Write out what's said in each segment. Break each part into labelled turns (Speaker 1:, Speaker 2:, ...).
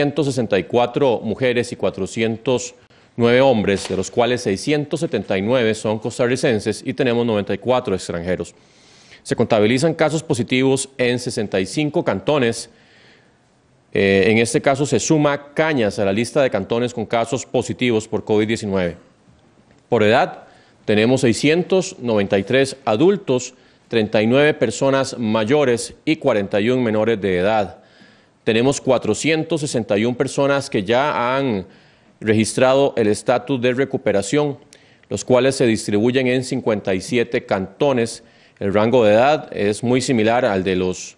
Speaker 1: 164 mujeres y 409 hombres, de los cuales 679 son costarricenses y tenemos 94 extranjeros. Se contabilizan casos positivos en 65 cantones. Eh, en este caso se suma Cañas a la lista de cantones con casos positivos por COVID-19. Por edad, tenemos 693 adultos, 39 personas mayores y 41 menores de edad. Tenemos 461 personas que ya han registrado el estatus de recuperación, los cuales se distribuyen en 57 cantones. El rango de edad es muy similar al de los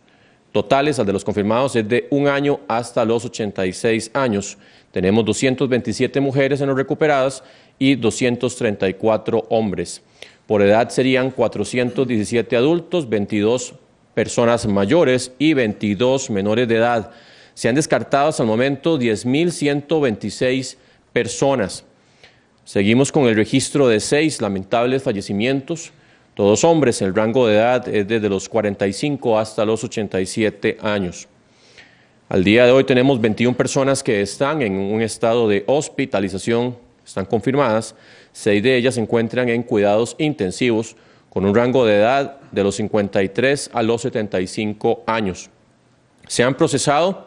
Speaker 1: totales, al de los confirmados, es de un año hasta los 86 años. Tenemos 227 mujeres en los recuperadas y 234 hombres. Por edad serían 417 adultos, 22 personas mayores y 22 menores de edad. Se han descartado hasta el momento 10.126 personas. Seguimos con el registro de seis lamentables fallecimientos, todos hombres, el rango de edad es desde los 45 hasta los 87 años. Al día de hoy tenemos 21 personas que están en un estado de hospitalización, están confirmadas, seis de ellas se encuentran en cuidados intensivos, con un rango de edad de los 53 a los 75 años. Se han procesado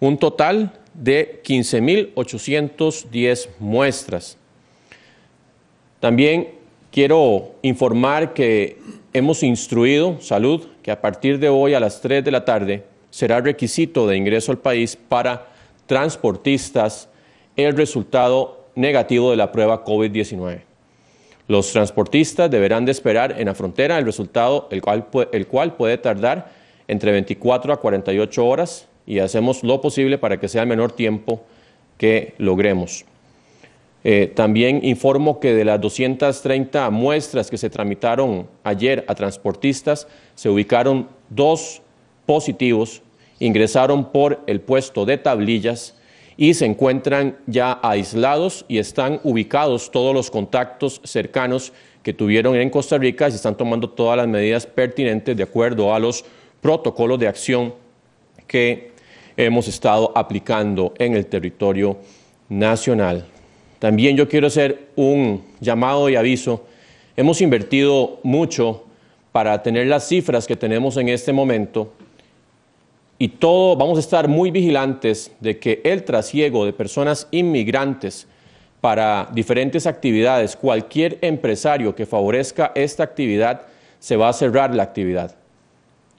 Speaker 1: un total de 15.810 muestras. También quiero informar que hemos instruido, salud, que a partir de hoy a las 3 de la tarde será requisito de ingreso al país para transportistas el resultado negativo de la prueba COVID-19. Los transportistas deberán de esperar en la frontera el resultado, el cual, puede tardar entre 24 a 48 horas y hacemos lo posible para que sea el menor tiempo que logremos. Eh, también informo que de las 230 muestras que se tramitaron ayer a transportistas, se ubicaron dos positivos, ingresaron por el puesto de tablillas y se encuentran ya aislados y están ubicados todos los contactos cercanos que tuvieron en Costa Rica y se están tomando todas las medidas pertinentes de acuerdo a los protocolos de acción que hemos estado aplicando en el territorio nacional. También yo quiero hacer un llamado y aviso. Hemos invertido mucho para tener las cifras que tenemos en este momento y todo, vamos a estar muy vigilantes de que el trasiego de personas inmigrantes para diferentes actividades, cualquier empresario que favorezca esta actividad, se va a cerrar la actividad.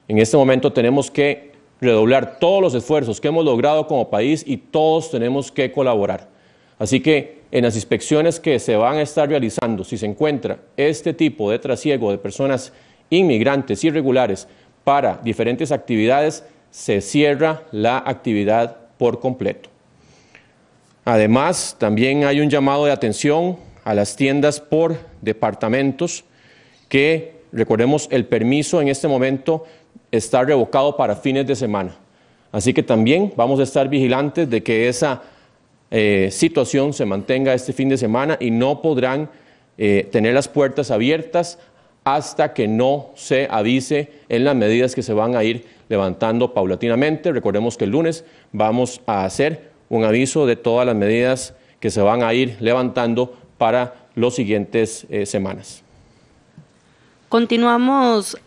Speaker 1: En este momento tenemos que redoblar todos los esfuerzos que hemos logrado como país y todos tenemos que colaborar. Así que en las inspecciones que se van a estar realizando, si se encuentra este tipo de trasiego de personas inmigrantes irregulares para diferentes actividades, se cierra la actividad por completo. Además, también hay un llamado de atención a las tiendas por departamentos que, recordemos, el permiso en este momento está revocado para fines de semana. Así que también vamos a estar vigilantes de que esa eh, situación se mantenga este fin de semana y no podrán eh, tener las puertas abiertas hasta que no se avise en las medidas que se van a ir levantando paulatinamente. Recordemos que el lunes vamos a hacer un aviso de todas las medidas que se van a ir levantando para las siguientes eh, semanas.
Speaker 2: Continuamos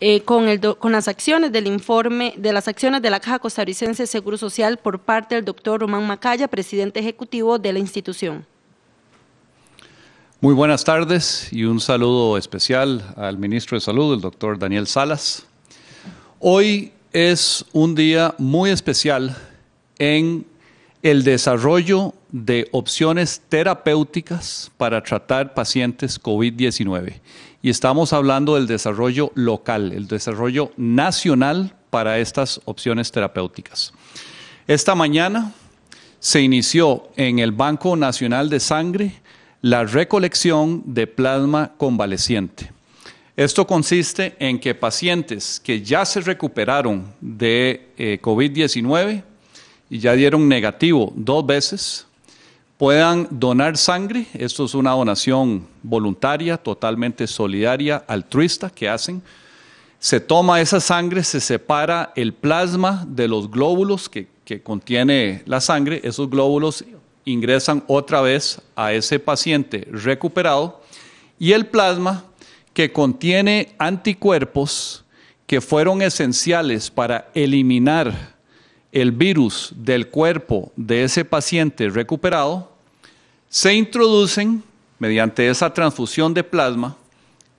Speaker 2: eh, con, con, las acciones del informe, de las acciones de la Caja Costarricense de Seguro Social por parte del doctor Román Macaya, presidente ejecutivo de la institución.
Speaker 1: Muy
Speaker 3: buenas tardes y un saludo especial al ministro de Salud, el doctor Daniel Salas, Hoy es un día muy especial en el desarrollo de opciones terapéuticas para tratar pacientes COVID-19. Y estamos hablando del desarrollo local, el desarrollo nacional para estas opciones terapéuticas. Esta mañana se inició en el Banco Nacional de Sangre la recolección de plasma convaleciente. Esto consiste en que pacientes que ya se recuperaron de eh, COVID-19 y ya dieron negativo dos veces, puedan donar sangre. Esto es una donación voluntaria, totalmente solidaria, altruista que hacen. Se toma esa sangre, se separa el plasma de los glóbulos que, que contiene la sangre. Esos glóbulos ingresan otra vez a ese paciente recuperado y el plasma que contiene anticuerpos que fueron esenciales para eliminar el virus del cuerpo de ese paciente recuperado, se introducen mediante esa transfusión de plasma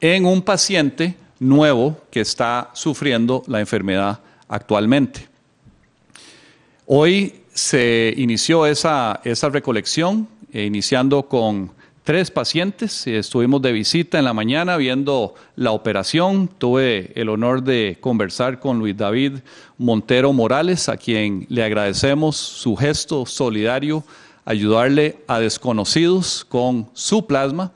Speaker 3: en un paciente nuevo que está sufriendo la enfermedad actualmente. Hoy se inició esa, recolección, eh, iniciando con tres pacientes. Eh, estuvimos de visita en la mañana viendo la operación. Tuve el honor de conversar con Luis David Montero Morales, a quien le agradecemos su gesto solidario, ayudarle a desconocidos con su plasma.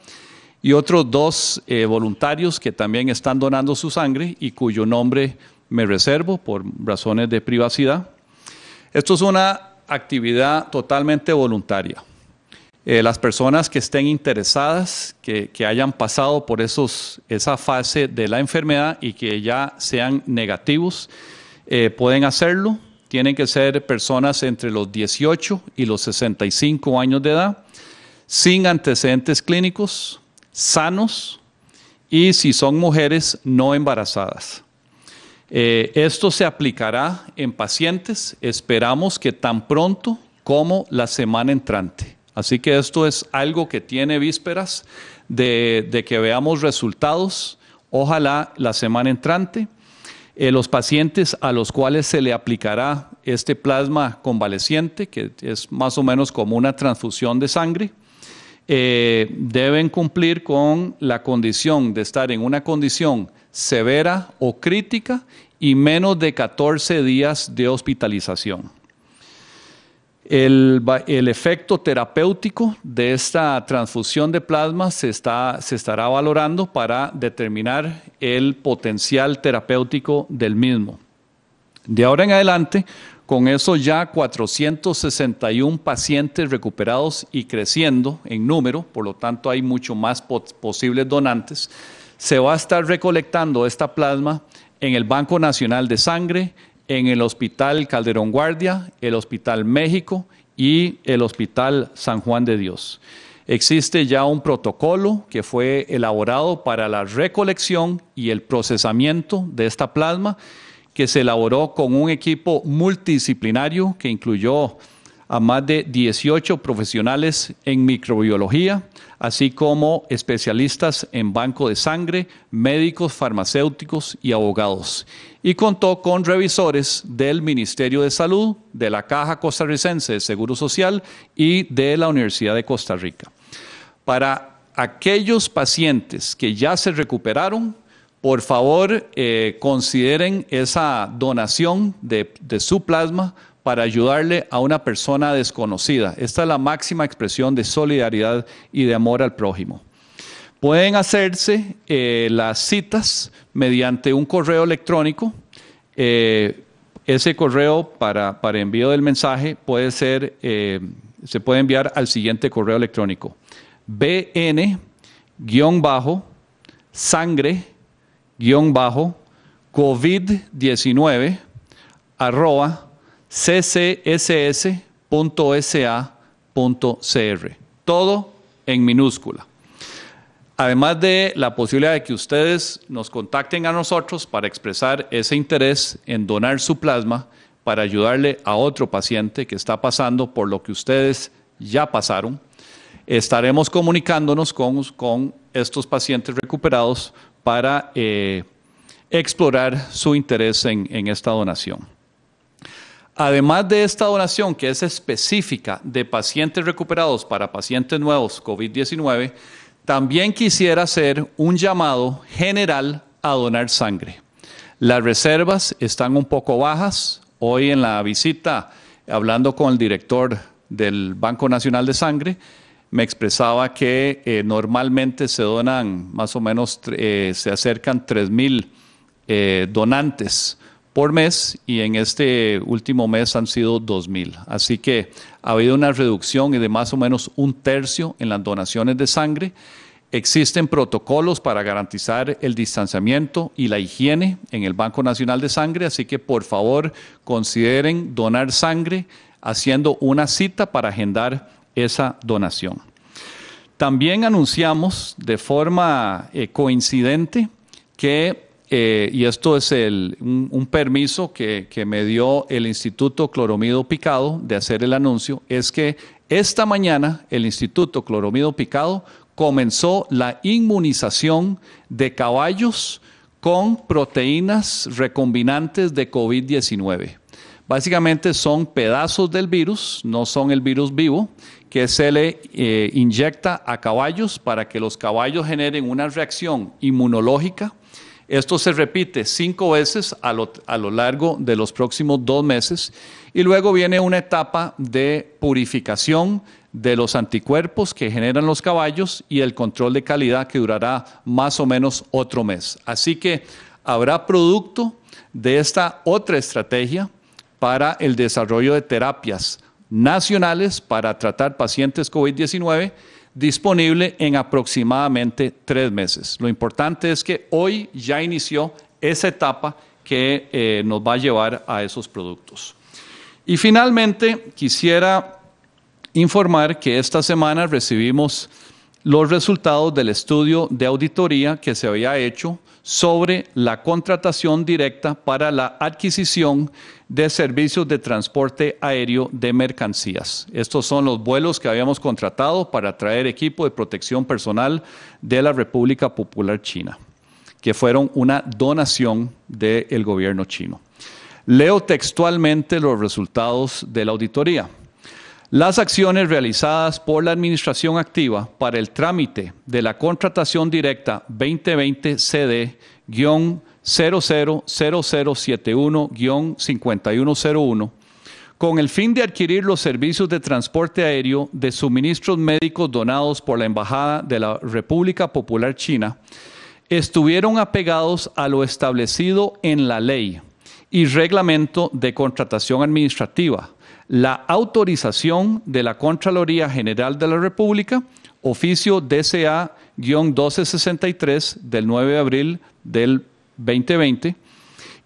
Speaker 3: Y otros dos eh, voluntarios que también están donando su sangre y cuyo nombre me reservo por razones de privacidad. Esto es una actividad totalmente voluntaria. Eh, las personas que estén interesadas, que, hayan pasado por esa fase de la enfermedad y que ya sean negativos, eh, pueden hacerlo. Tienen que ser personas entre los 18 y los 65 años de edad, sin antecedentes clínicos, sanos y si son mujeres no embarazadas. Eh, esto se aplicará en pacientes, esperamos que tan pronto como la semana entrante. Así que esto es algo que tiene vísperas de, que veamos resultados, ojalá la semana entrante. Eh, los pacientes a los cuales se le aplicará este plasma convaleciente, que es más o menos como una transfusión de sangre, eh, deben cumplir con la condición de estar en una condición severa o crítica y menos de 14 días de hospitalización. El, efecto terapéutico de esta transfusión de plasma se, se estará valorando para determinar el potencial terapéutico del mismo. De ahora en adelante, con eso ya 461 pacientes recuperados y creciendo en número, por lo tanto hay mucho más posibles donantes, se va a estar recolectando esta plasma en el Banco Nacional de Sangre, en el Hospital Calderón Guardia, el Hospital México y el Hospital San Juan de Dios. Existe ya un protocolo que fue elaborado para la recolección y el procesamiento de esta plasma que se elaboró con un equipo multidisciplinario que incluyó a más de 18 profesionales en microbiología, así como especialistas en banco de sangre, médicos, farmacéuticos y abogados. Y contó con revisores del Ministerio de Salud, de la Caja Costarricense de Seguro Social y de la Universidad de Costa Rica. Para aquellos pacientes que ya se recuperaron, por favor eh, consideren esa donación de su plasma para ayudarle a una persona desconocida. Esta es la máxima expresión de solidaridad y de amor al prójimo. Pueden hacerse eh, las citas mediante un correo electrónico. Eh, ese correo para, para, envío del mensaje puede ser, eh, se puede enviar al siguiente correo electrónico: bn-sangre-covid19 arroba ccss.sa.cr. Todo en minúscula. Además de la posibilidad de que ustedes nos contacten a nosotros para expresar ese interés en donar su plasma para ayudarle a otro paciente que está pasando por lo que ustedes ya pasaron, estaremos comunicándonos con, estos pacientes recuperados para eh, explorar su interés en esta donación. Además de esta donación que es específica de pacientes recuperados para pacientes nuevos COVID-19, también quisiera hacer un llamado general a donar sangre. Las reservas están un poco bajas. Hoy en la visita, hablando con el director del Banco Nacional de Sangre, me expresaba que eh, normalmente se donan más o menos, eh, se acercan 3.000 mil eh, donantes por mes y en este último mes han sido 2.000. Así que ha habido una reducción de más o menos un tercio en las donaciones de sangre. Existen protocolos para garantizar el distanciamiento y la higiene en el Banco Nacional de Sangre, así que por favor consideren donar sangre haciendo una cita para agendar esa donación. También anunciamos de forma eh, coincidente que eh, y esto es un, permiso que, me dio el Instituto Cloromido Picado de hacer el anuncio, es que esta mañana el Instituto Cloromido Picado comenzó la inmunización de caballos con proteínas recombinantes de COVID-19. Básicamente son pedazos del virus, no son el virus vivo, que se le eh, inyecta a caballos para que los caballos generen una reacción inmunológica esto se repite cinco veces a lo, largo de los próximos dos meses y luego viene una etapa de purificación de los anticuerpos que generan los caballos y el control de calidad que durará más o menos otro mes. Así que habrá producto de esta otra estrategia para el desarrollo de terapias nacionales para tratar pacientes COVID-19 disponible en aproximadamente tres meses. Lo importante es que hoy ya inició esa etapa que eh, nos va a llevar a esos productos. Y finalmente, quisiera informar que esta semana recibimos los resultados del estudio de auditoría que se había hecho sobre la contratación directa para la adquisición de servicios de transporte aéreo de mercancías. Estos son los vuelos que habíamos contratado para traer equipo de protección personal de la República Popular China, que fueron una donación del gobierno chino. Leo textualmente los resultados de la auditoría. Las acciones realizadas por la Administración Activa para el trámite de la contratación directa 2020 CD-000071-5101 con el fin de adquirir los servicios de transporte aéreo de suministros médicos donados por la Embajada de la República Popular China, estuvieron apegados a lo establecido en la ley y reglamento de contratación administrativa la autorización de la Contraloría General de la República, oficio DCA-1263 del 9 de abril del 2020,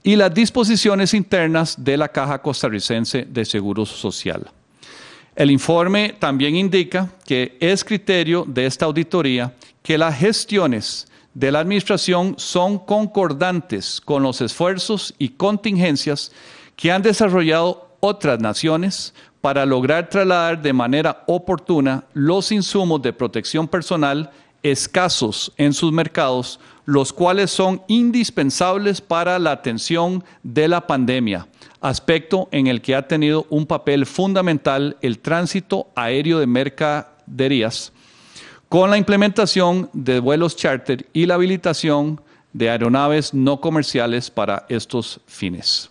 Speaker 3: y las disposiciones internas de la Caja Costarricense de Seguro Social. El informe también indica que es criterio de esta auditoría que las gestiones de la Administración son concordantes con los esfuerzos y contingencias que han desarrollado otras naciones para lograr trasladar de manera oportuna los insumos de protección personal escasos en sus mercados, los cuales son indispensables para la atención de la pandemia, aspecto en el que ha tenido un papel fundamental el tránsito aéreo de mercaderías, con la implementación de vuelos charter y la habilitación de aeronaves no comerciales para estos fines.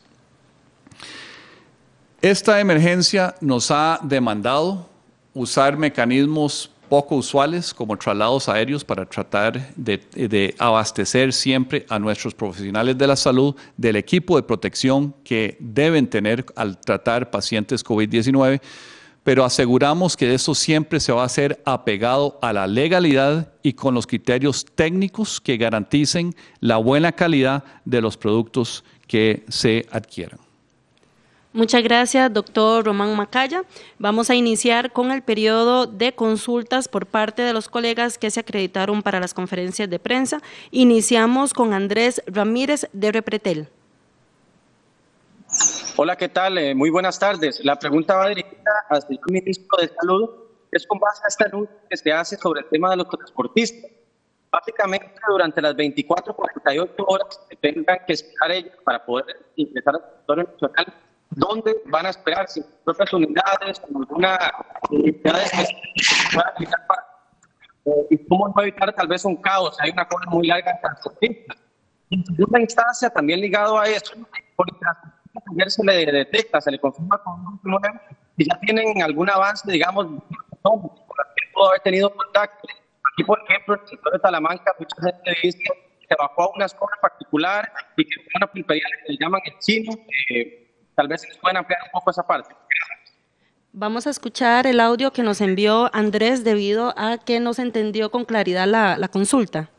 Speaker 3: Esta emergencia nos ha demandado usar mecanismos poco usuales como traslados aéreos para tratar de, abastecer siempre a nuestros profesionales de la salud del equipo de protección que deben tener al tratar pacientes COVID-19, pero aseguramos que eso siempre se va a hacer apegado a la legalidad y con los criterios técnicos que garanticen la buena calidad de los productos que se adquieran.
Speaker 2: Muchas gracias, doctor Román Macaya. Vamos a iniciar con el periodo de consultas por parte de los colegas que se acreditaron para las conferencias de prensa. Iniciamos con Andrés Ramírez de Repretel.
Speaker 1: Hola, ¿qué tal? Eh, muy buenas tardes. La pregunta va dirigida al señor ministro de Salud. Es con base a esta anuncio que se hace sobre el tema de los transportistas. Básicamente, durante las 24, 48 horas que tengan que esperar ellos para poder ingresar al sector nacional dónde van a esperar, si otras unidades, alguna unidad va gestión? Eh, y cómo no evitar tal vez un caos, hay una cola muy larga en transportistas. En una instancia, también ligado a eso, porque se le detecta, se le confirma con un nuevo, y ya tienen algún avance, digamos, con que pudo haber tenido contacto. Aquí, por ejemplo, en el sector de Talamanca, mucha gente dice que se bajó a una escuela particular y que fue una pulpería que le llaman el chino. Eh, Tal vez se pueden ampliar un poco esa parte.
Speaker 2: Vamos a escuchar el audio que nos envió Andrés debido a que no se entendió con claridad la, la consulta.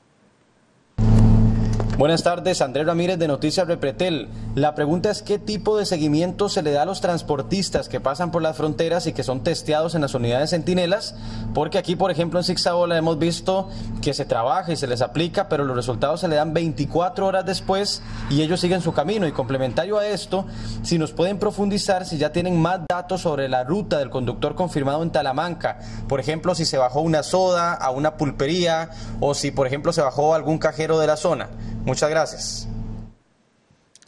Speaker 1: Buenas tardes, Andrés Ramírez de Noticias Repretel. La pregunta es qué tipo de seguimiento se le da a los transportistas que pasan por las fronteras y que son testeados en las unidades centinelas, porque aquí, por ejemplo, en Zigzagola hemos visto que se trabaja y se les aplica, pero los resultados se le dan 24 horas después y ellos siguen su camino. Y complementario a esto, si nos pueden profundizar, si ya tienen más datos sobre la ruta del conductor confirmado en Talamanca, por ejemplo, si se bajó una soda a una pulpería o si, por ejemplo, se bajó algún cajero de la zona. Muchas gracias.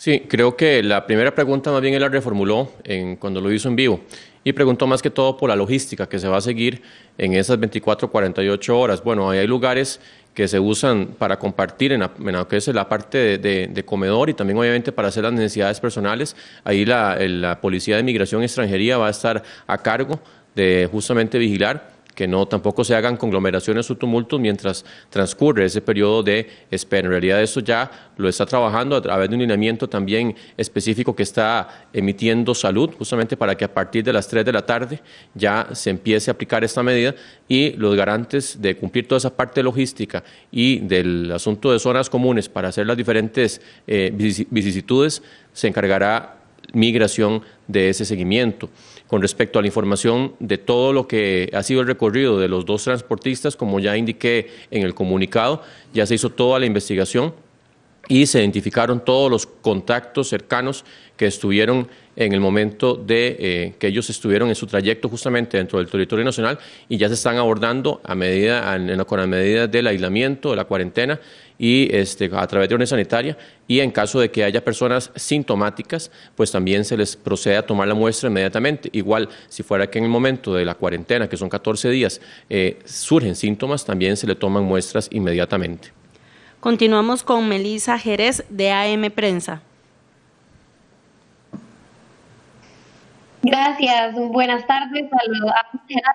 Speaker 1: Sí, creo que la primera pregunta más bien él la reformuló cuando lo hizo en vivo y preguntó más que todo por la logística que se va a seguir en esas 24, 48 horas. Bueno, hay lugares que se usan para compartir en, la, que es la parte de, comedor y también obviamente para hacer las necesidades personales. Ahí la, la Policía de Migración y Extranjería va a estar a cargo de justamente vigilar que no tampoco se hagan conglomeraciones o tumultos mientras transcurre ese periodo de espera. En realidad eso ya lo está trabajando a través de un lineamiento también específico que está emitiendo salud, justamente para que a partir de las 3 de la tarde ya se empiece a aplicar esta medida y los garantes de cumplir toda esa parte logística y del asunto de zonas comunes para hacer las diferentes eh, vicisitudes, se encargará migración de ese seguimiento con respecto a la información de todo lo que ha sido el recorrido de los dos transportistas, como ya indiqué en el comunicado, ya se hizo toda la investigación y se identificaron todos los contactos cercanos que estuvieron en el momento de eh, que ellos estuvieron en su trayecto justamente dentro del territorio nacional y ya se están abordando a medida, con las medidas del aislamiento, de la cuarentena y este, a través de orden sanitaria y en caso de que haya personas sintomáticas, pues también se les procede a tomar la muestra inmediatamente. Igual, si fuera que en el momento de la cuarentena, que son 14 días, eh, surgen síntomas, también se le toman muestras inmediatamente.
Speaker 2: Continuamos con Melisa Jerez de AM Prensa. Gracias, buenas tardes
Speaker 3: a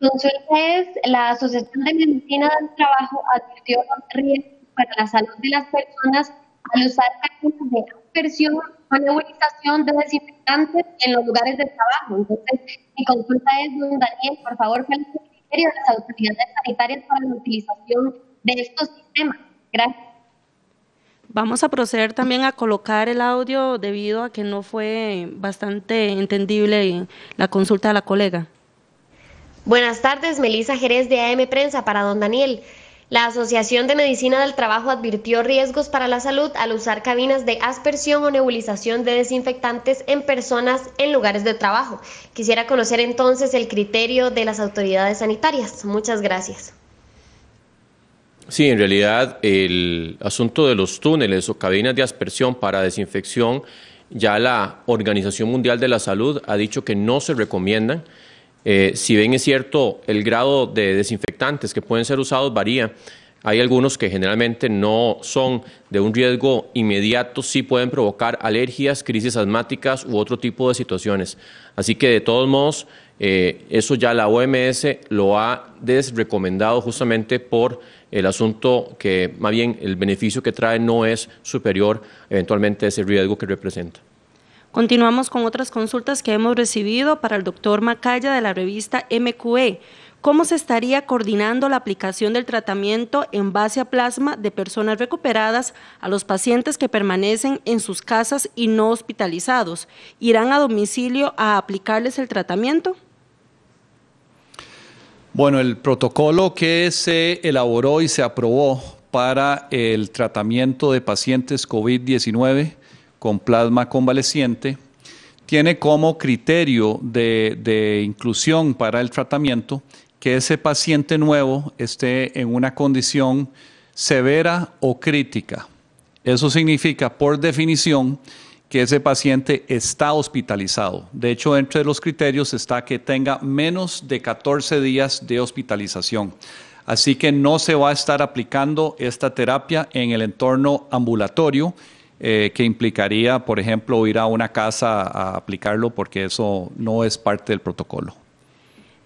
Speaker 3: Consulta es, la Asociación de Medicina del Trabajo advirtió los riesgos para la salud de las personas al usar técnicas de aspersión o nebulización de desinfectantes en los lugares de trabajo. Entonces, mi consulta es, don Daniel, por favor, ¿cuál es el criterio de las autoridades sanitarias para la utilización de estos sistemas?
Speaker 2: Gracias. Vamos a proceder también a colocar el audio debido a que no fue bastante entendible la consulta de la colega. Buenas tardes, Melisa Jerez de AM Prensa para don Daniel. La Asociación de Medicina del Trabajo advirtió riesgos para la salud al usar cabinas de aspersión o nebulización de desinfectantes en personas en lugares de trabajo. Quisiera conocer entonces el criterio de las autoridades sanitarias. Muchas gracias.
Speaker 1: Sí, en realidad el asunto de los túneles o cabinas de aspersión para desinfección, ya la Organización Mundial de la Salud ha dicho que no se recomiendan. Eh, si bien es cierto, el grado de desinfectantes que pueden ser usados varía. Hay algunos que generalmente no son de un riesgo inmediato, sí pueden provocar alergias, crisis asmáticas u otro tipo de situaciones. Así que de todos modos, eh, eso ya la OMS lo ha desrecomendado justamente por el asunto que, más bien, el beneficio que trae no es superior eventualmente a ese riesgo que representa.
Speaker 2: Continuamos con otras consultas que hemos recibido para el doctor Macaya de la revista MQE. ¿Cómo se estaría coordinando la aplicación del tratamiento en base a plasma de personas recuperadas a los pacientes que permanecen en sus casas y no hospitalizados? ¿Irán a domicilio a aplicarles el tratamiento?
Speaker 3: Bueno, el protocolo que se elaboró y se aprobó para el tratamiento de pacientes COVID-19 con plasma convaleciente tiene como criterio de, de, inclusión para el tratamiento que ese paciente nuevo esté en una condición severa o crítica. Eso significa, por definición, que ese paciente está hospitalizado. De hecho, entre los criterios está que tenga menos de 14 días de hospitalización. Así que no se va a estar aplicando esta terapia en el entorno ambulatorio, eh, que implicaría, por ejemplo, ir a una casa a aplicarlo, porque eso no es parte del protocolo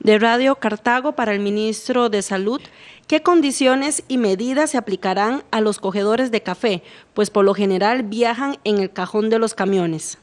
Speaker 2: de Radio Cartago para el ministro de Salud qué condiciones y medidas se aplicarán a los cogedores de café, pues por lo general viajan en el cajón de los camiones.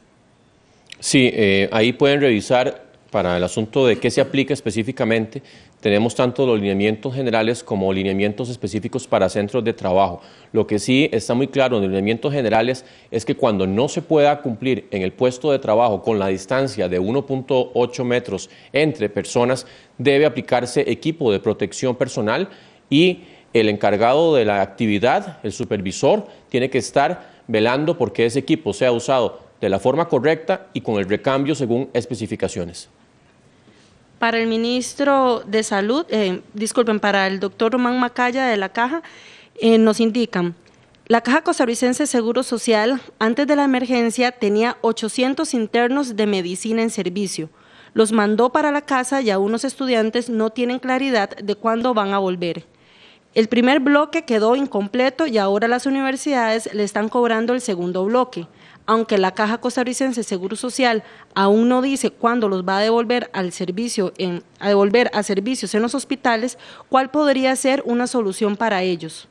Speaker 1: Sí, eh, ahí pueden revisar para el asunto de qué se aplica específicamente tenemos tanto los lineamientos generales como lineamientos específicos para centros de trabajo. Lo que sí está muy claro en los lineamientos generales es que cuando no se pueda cumplir en el puesto de trabajo con la distancia de 1.8 metros entre personas, debe aplicarse equipo de protección personal y el encargado de la actividad, el supervisor, tiene que estar velando porque ese equipo sea usado de la forma correcta y con el recambio según especificaciones.
Speaker 2: Para el ministro de Salud, eh, disculpen, para el doctor Román Macaya de la Caja, eh, nos indican, la Caja Costarricense Seguro Social, antes de la emergencia, tenía 800 internos de medicina en servicio. Los mandó para la casa y a unos estudiantes no tienen claridad de cuándo van a volver. El primer bloque quedó incompleto y ahora las universidades le están cobrando el segundo bloque aunque la Caja Costarricense de Seguro Social aún no dice cuándo los va a devolver al servicio a devolver a servicios en los hospitales, ¿cuál podría ser una solución para ellos?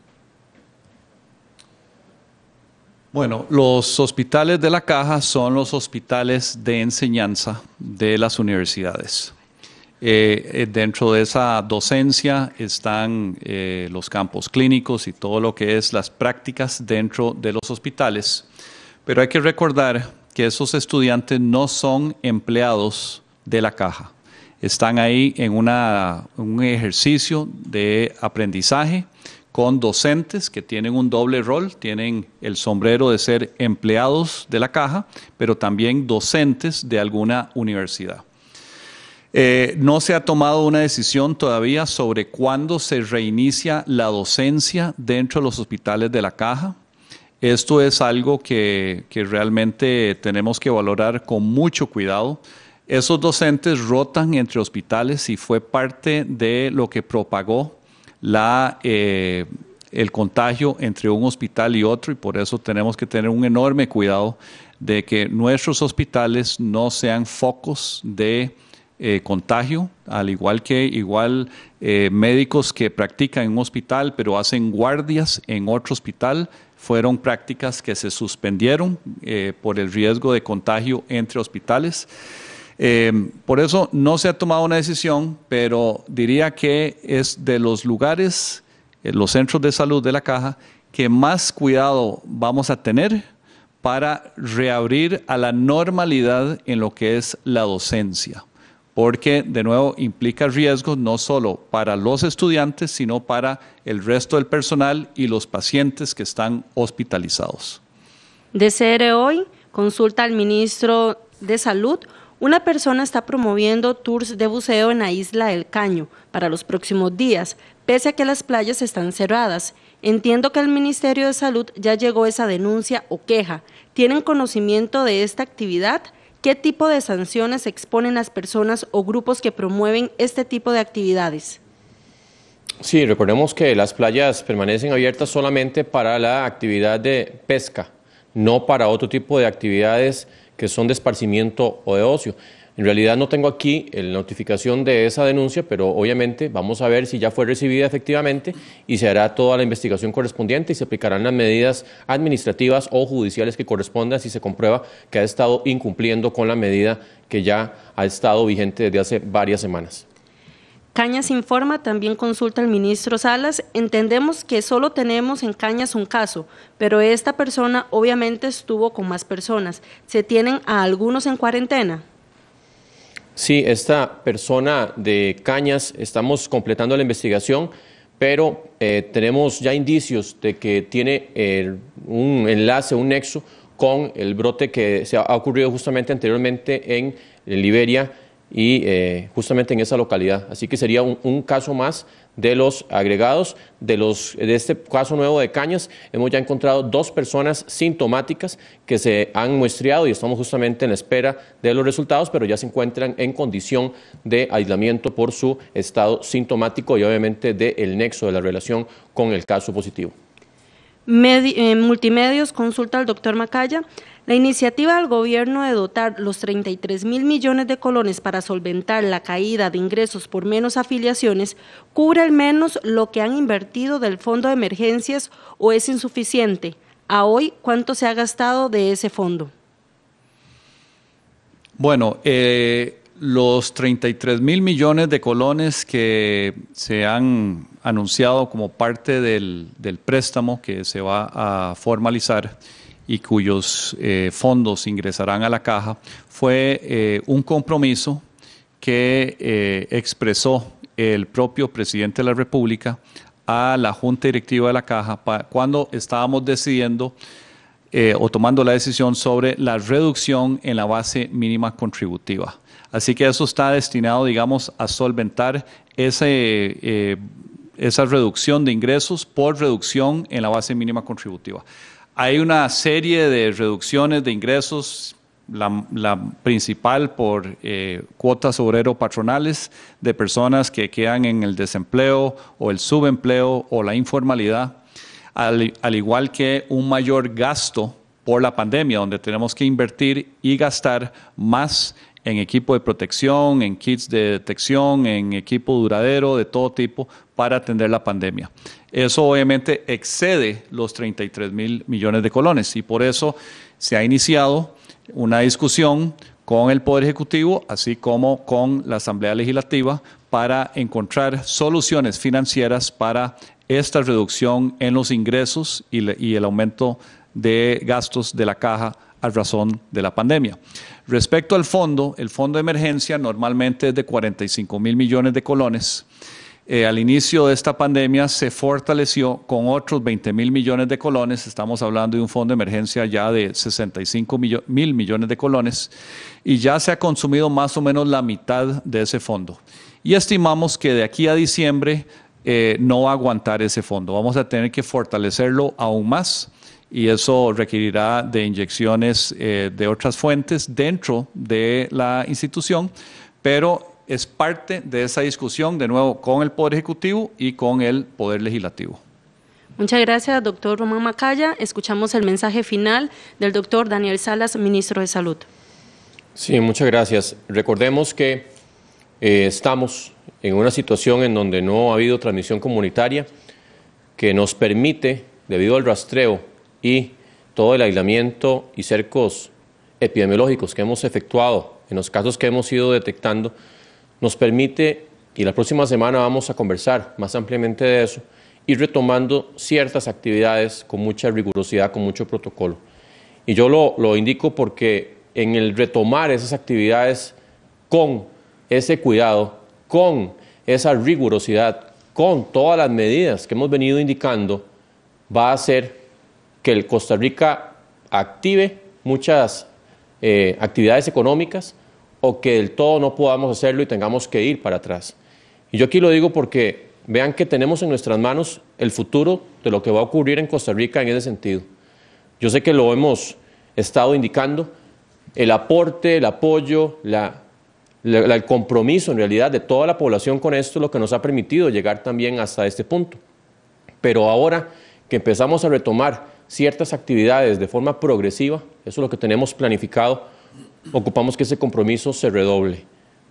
Speaker 3: Bueno, los hospitales de la caja son los hospitales de enseñanza de las universidades. Eh, eh, dentro de esa docencia están eh, los campos clínicos y todo lo que es las prácticas dentro de los hospitales. Pero hay que recordar que esos estudiantes no son empleados de la caja. Están ahí en un ejercicio de aprendizaje con docentes que tienen un doble rol, tienen el sombrero de ser empleados de la caja, pero también docentes de alguna universidad. Eh, no se ha tomado una decisión todavía sobre cuándo se reinicia la docencia dentro de los hospitales de la caja. Esto es algo que, realmente tenemos que valorar con mucho cuidado. Esos docentes rotan entre hospitales y fue parte de lo que propagó la... Eh, el contagio entre un hospital y otro y por eso tenemos que tener un enorme cuidado de que nuestros hospitales no sean focos de eh, contagio, al igual que igual eh, médicos que practican en un hospital pero hacen guardias en otro hospital, fueron prácticas que se suspendieron eh, por el riesgo de contagio entre hospitales. Eh, por eso no se ha tomado una decisión, pero diría que es de los lugares, eh, los centros de salud de la caja, que más cuidado vamos a tener para reabrir a la normalidad en lo que es la docencia porque de nuevo implica riesgos no solo para los estudiantes, sino para el resto del personal y los pacientes que están hospitalizados.
Speaker 2: De ser hoy, consulta al ministro de Salud. Una persona está promoviendo tours de buceo en la isla del Caño para los próximos días, pese a que las playas están cerradas. Entiendo que el Ministerio de Salud ya llegó esa denuncia o queja. ¿Tienen conocimiento de esta actividad? ¿Qué tipo de sanciones exponen las personas o grupos que promueven este tipo de actividades?
Speaker 1: Sí, recordemos que las playas permanecen abiertas solamente para la actividad de pesca, no para otro tipo de actividades que son de esparcimiento o de ocio. En realidad no tengo aquí eh, la notificación de esa denuncia, pero obviamente vamos a ver si ya fue recibida efectivamente y se hará toda la investigación correspondiente y se aplicarán las medidas administrativas o judiciales que correspondan si se comprueba que ha estado incumpliendo con la medida que ya ha estado vigente desde hace varias semanas.
Speaker 2: Cañas informa, también consulta al ministro Salas. Entendemos que solo tenemos en Cañas un caso, pero esta persona obviamente estuvo con más personas. ¿Se tienen a algunos en cuarentena?
Speaker 1: Sí, esta persona de Cañas, estamos completando la investigación, pero eh, tenemos ya indicios de que tiene eh, un enlace, un nexo con el brote que se ha ocurrido justamente anteriormente en Liberia y eh, justamente en esa localidad. Así que sería un, caso más de los agregados. De, los, de este caso nuevo de Cañas, hemos ya encontrado dos personas sintomáticas que se han muestreado y estamos justamente en la espera de los resultados, pero ya se encuentran en condición de aislamiento por su estado sintomático y obviamente del nexo de la relación con el caso positivo.
Speaker 2: En eh, multimedios consulta al doctor Macaya. La iniciativa del gobierno de dotar los 33 mil millones de colones para solventar la caída de ingresos por menos afiliaciones cubre al menos lo que han invertido del fondo de emergencias o es insuficiente. A hoy, ¿cuánto se ha gastado de ese fondo?
Speaker 3: Bueno, eh, los 33 mil millones de colones que se han anunciado como parte del, préstamo que se va a formalizar y cuyos eh, fondos ingresarán a la caja, fue eh, un compromiso que eh, expresó el propio presidente de la República a la Junta Directiva de la Caja cuando estábamos decidiendo o tomando la decisión sobre la reducción en la base mínima contributiva. Así que eso está destinado, digamos, a solventar eh, esa reducción de ingresos por reducción en la base mínima contributiva. Hay una serie de reducciones de ingresos la, principal por eh, cuotas obrero patronales de personas que quedan en el desempleo o el subempleo o la informalidad, al igual que un mayor gasto por la pandemia, donde tenemos que invertir y gastar más en equipo de protección, en kits de detección, en equipo duradero de todo tipo para atender la pandemia. Eso obviamente excede los 33 mil millones de colones y por eso se ha iniciado una discusión con el Poder Ejecutivo, así como con la Asamblea Legislativa, para encontrar soluciones financieras para esta reducción en los ingresos y, el aumento de gastos de la caja a razón de la pandemia. Respecto al fondo, el fondo de emergencia normalmente es de 45 mil millones de colones. Eh, al inicio de esta pandemia se fortaleció con otros 20 mil millones de colones. Estamos hablando de un fondo de emergencia ya de 65 mil millones de colones y ya se ha consumido más o menos la mitad de ese fondo. Y estimamos que de aquí a diciembre eh, no va a aguantar ese fondo. Vamos a tener que fortalecerlo aún más y eso requerirá de inyecciones eh, de otras fuentes dentro de la institución, pero es parte de esa discusión de nuevo con el Poder Ejecutivo y con el Poder Legislativo.
Speaker 2: Muchas gracias, doctor Román Macaya. Escuchamos el mensaje final del doctor Daniel Salas, ministro de Salud.
Speaker 1: Sí, muchas gracias. Recordemos que eh, estamos en una situación en donde no ha habido transmisión comunitaria que nos permite, debido al rastreo y todo el aislamiento y cercos epidemiológicos que hemos efectuado en los casos que hemos ido detectando, nos permite, y la próxima semana vamos a conversar más ampliamente de eso, ir retomando ciertas actividades con mucha rigurosidad, con mucho protocolo. Y yo lo, lo indico porque en el retomar esas actividades con ese cuidado, con esa rigurosidad, con todas las medidas que hemos venido indicando, va a ser que el Costa Rica active muchas eh, actividades económicas o que del todo no podamos hacerlo y tengamos que ir para atrás. Y yo aquí lo digo porque vean que tenemos en nuestras manos el futuro de lo que va a ocurrir en Costa Rica en ese sentido. Yo sé que lo hemos estado indicando, el aporte, el apoyo, el compromiso en realidad de toda la población con esto es lo que nos ha permitido llegar también hasta este punto. Pero ahora que empezamos a retomar ciertas actividades de forma progresiva, eso es lo que tenemos planificado, ocupamos que ese compromiso se redoble,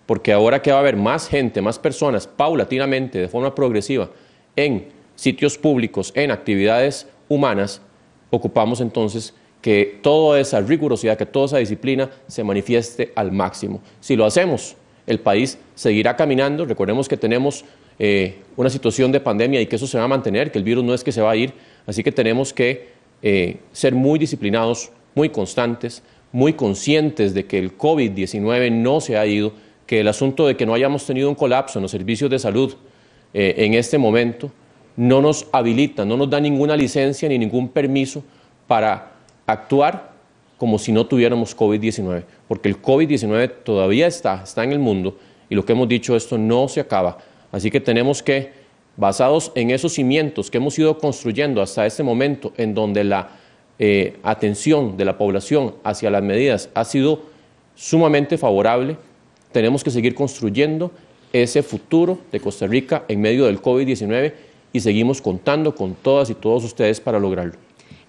Speaker 1: porque ahora que va a haber más gente, más personas, paulatinamente, de forma progresiva, en sitios públicos, en actividades humanas, ocupamos entonces que toda esa rigurosidad, que toda esa disciplina se manifieste al máximo. Si lo hacemos, el país seguirá caminando. Recordemos que tenemos eh, una situación de pandemia y que eso se va a mantener, que el virus no es que se va a ir, así que tenemos que eh, ser muy disciplinados, muy constantes, muy conscientes de que el COVID-19 no se ha ido, que el asunto de que no hayamos tenido un colapso en los servicios de salud eh, en este momento no nos habilita, no nos da ninguna licencia ni ningún permiso para actuar como si no tuviéramos COVID-19, porque el COVID-19 todavía está, está en el mundo y lo que hemos dicho, esto no se acaba. Así que tenemos que basados en esos cimientos que hemos ido construyendo hasta este momento, en donde la eh, atención de la población hacia las medidas ha sido sumamente favorable, tenemos que seguir construyendo ese futuro de Costa Rica en medio del COVID-19 y seguimos contando con todas y todos ustedes para lograrlo.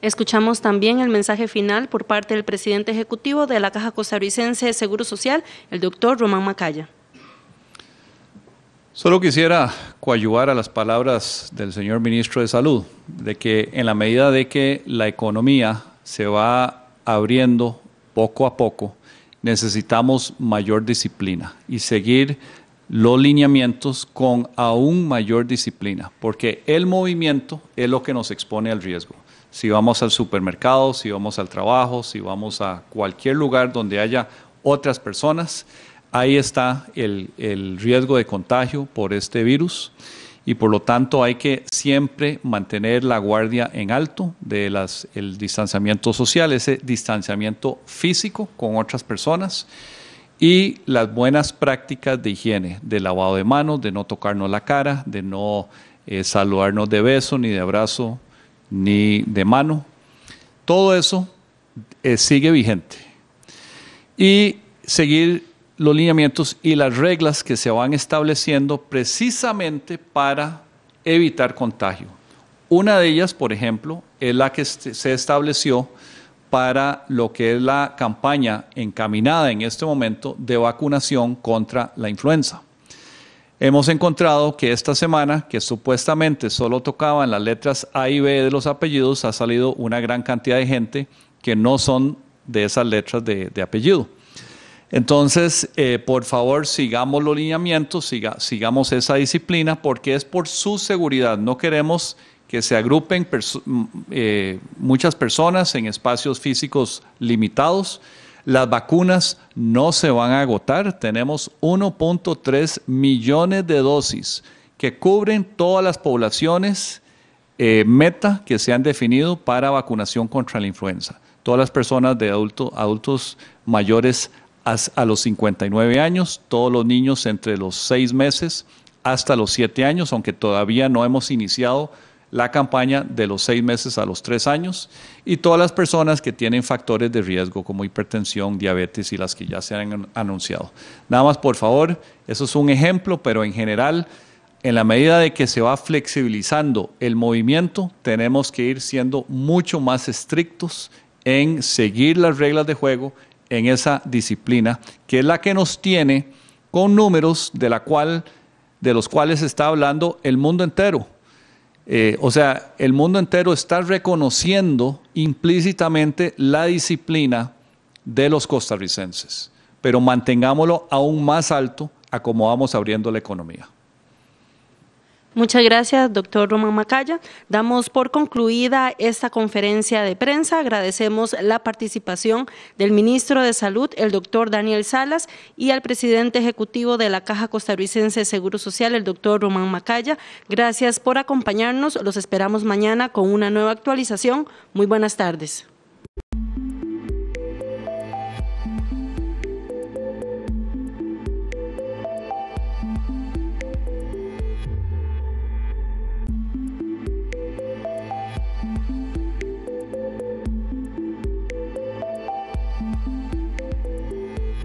Speaker 2: Escuchamos también el mensaje final por parte del presidente ejecutivo de la Caja Costarricense de Seguro Social, el doctor Román Macaya.
Speaker 3: Solo quisiera coayuvar a las palabras del señor ministro de Salud, de que en la medida de que la economía se va abriendo poco a poco, necesitamos mayor disciplina y seguir los lineamientos con aún mayor disciplina, porque el movimiento es lo que nos expone al riesgo. Si vamos al supermercado, si vamos al trabajo, si vamos a cualquier lugar donde haya otras personas, ahí está el, riesgo de contagio por este virus y por lo tanto hay que siempre mantener la guardia en alto del el distanciamiento social, ese distanciamiento físico con otras personas y las buenas prácticas de higiene, de lavado de manos, de no tocarnos la cara, de no eh, saludarnos de beso, ni de abrazo, ni de mano. Todo eso eh, sigue vigente. Y seguir los lineamientos y las reglas que se van estableciendo precisamente para evitar contagio. Una de ellas, por ejemplo, es la que este, se estableció para lo que es la campaña encaminada en este momento de vacunación contra la influenza. Hemos encontrado que esta semana, que supuestamente solo tocaban las letras A y B de los apellidos, ha salido una gran cantidad de gente que no son de esas letras de, de apellido. Entonces, eh, por favor, sigamos los lineamientos, sigamos esa disciplina, porque es por su seguridad. No queremos que se agrupen mm, eh, muchas personas en espacios físicos limitados. Las vacunas no se van a agotar. Tenemos 1.3 millones de dosis que cubren todas las poblaciones eh, meta que se han definido para vacunación contra la influenza. Todas las personas de adultos mayores a los 59 años, todos los niños entre los 6 meses hasta los 7 años, aunque todavía no hemos iniciado la campaña de los 6 meses a los 3 años, y todas las personas que tienen factores de riesgo como hipertensión, diabetes y las que ya se han anunciado. Nada más, por favor, eso es un ejemplo, pero en general, en la medida de que se va flexibilizando el movimiento, tenemos que ir siendo mucho más estrictos en seguir las reglas de juego en esa disciplina, que es la que nos tiene con números de, la cual, de los cuales está hablando el mundo entero. Eh, o sea, el mundo entero está reconociendo implícitamente la disciplina de los costarricenses, pero mantengámoslo aún más alto a como vamos abriendo la economía.
Speaker 2: Muchas gracias, doctor Román Macaya. Damos por concluida esta conferencia de prensa. Agradecemos la participación del ministro de Salud, el doctor Daniel Salas, y al presidente ejecutivo de la Caja Costarricense de Seguro Social, el doctor Román Macaya. Gracias por acompañarnos. Los esperamos mañana con una nueva actualización. Muy buenas tardes.